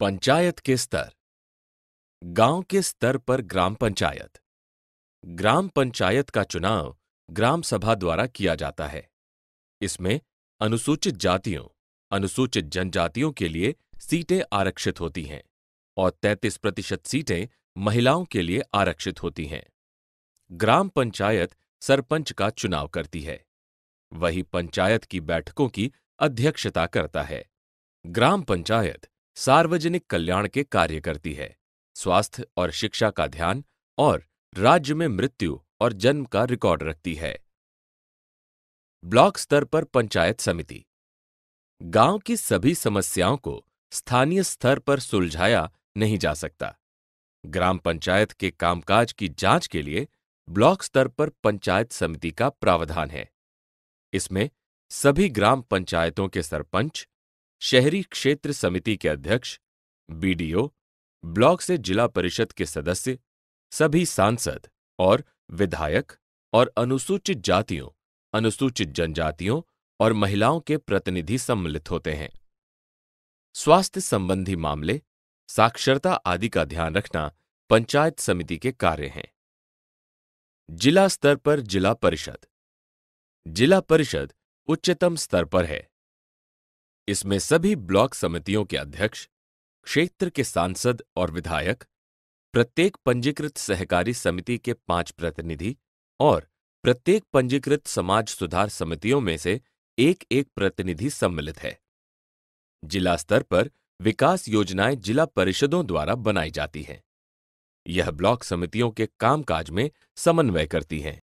पंचायत के स्तर गांव के स्तर पर ग्राम पंचायत ग्राम पंचायत का चुनाव ग्राम सभा द्वारा किया जाता है इसमें अनुसूचित जातियों अनुसूचित जनजातियों के लिए सीटें आरक्षित होती हैं और 33 प्रतिशत सीटें महिलाओं के लिए आरक्षित होती हैं ग्राम पंचायत सरपंच का चुनाव करती है वही पंचायत की बैठकों की अध्यक्षता करता है ग्राम पंचायत सार्वजनिक कल्याण के कार्य करती है स्वास्थ्य और शिक्षा का ध्यान और राज्य में मृत्यु और जन्म का रिकॉर्ड रखती है ब्लॉक स्तर पर पंचायत समिति गांव की सभी समस्याओं को स्थानीय स्तर पर सुलझाया नहीं जा सकता ग्राम पंचायत के कामकाज की जांच के लिए ब्लॉक स्तर पर पंचायत समिति का प्रावधान है इसमें सभी ग्राम पंचायतों के सरपंच शहरी क्षेत्र समिति के अध्यक्ष बीडीओ ब्लॉक से जिला परिषद के सदस्य सभी सांसद और विधायक और अनुसूचित जातियों अनुसूचित जनजातियों और महिलाओं के प्रतिनिधि सम्मिलित होते हैं स्वास्थ्य संबंधी मामले साक्षरता आदि का ध्यान रखना पंचायत समिति के कार्य हैं जिला स्तर पर जिला परिषद जिला परिषद उच्चतम स्तर पर है इसमें सभी ब्लॉक समितियों के अध्यक्ष क्षेत्र के सांसद और विधायक प्रत्येक पंजीकृत सहकारी समिति के पांच प्रतिनिधि और प्रत्येक पंजीकृत समाज सुधार समितियों में से एक एक प्रतिनिधि सम्मिलित है जिला स्तर पर विकास योजनाएं जिला परिषदों द्वारा बनाई जाती हैं यह ब्लॉक समितियों के कामकाज में समन्वय करती हैं